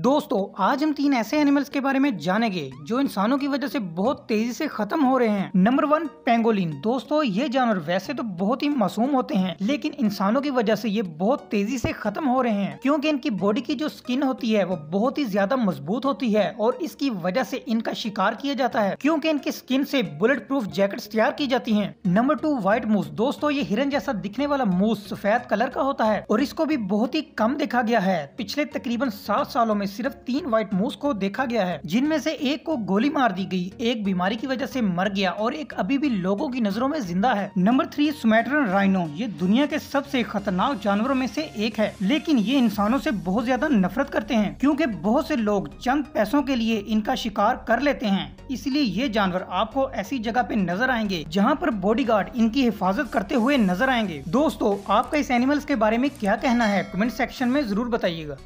दोस्तों आज हम तीन ऐसे एनिमल्स के बारे में जानेंगे जो इंसानों की वजह से बहुत तेजी से खत्म हो रहे हैं नंबर वन पेंगोलिन दोस्तों ये जानवर वैसे तो बहुत ही मासूम होते हैं लेकिन इंसानों की वजह से ये बहुत तेजी से खत्म हो रहे हैं क्योंकि इनकी बॉडी की जो स्किन होती है वो बहुत ही ज्यादा मजबूत होती है और इसकी वजह से इनका शिकार किया जाता है क्योंकि इनकी स्किन से बुलेट प्रूफ जैकेट तैयार की जाती है नंबर टू व्हाइट मूस दोस्तों ये हिरन जैसा दिखने वाला मूस सफेद कलर का होता है और इसको भी बहुत ही कम देखा गया है पिछले तकरीबन सात सालों में में सिर्फ तीन व्हाइट मूस को देखा गया है जिनमें से एक को गोली मार दी गई एक बीमारी की वजह से मर गया और एक अभी भी लोगों की नजरों में जिंदा है नंबर थ्री सुमेट्रन राइनो ये दुनिया के सबसे खतरनाक जानवरों में से एक है लेकिन ये इंसानों से बहुत ज्यादा नफरत करते हैं क्योंकि बहुत से लोग चंद पैसों के लिए इनका शिकार कर लेते हैं इसलिए ये जानवर आपको ऐसी जगह पे नजर आएंगे जहाँ पर गार्ड इनकी हिफाजत करते हुए नजर आएंगे दोस्तों आपका इस एनिमल्स के बारे में क्या कहना है कमेंट सेक्शन में जरूर बताइएगा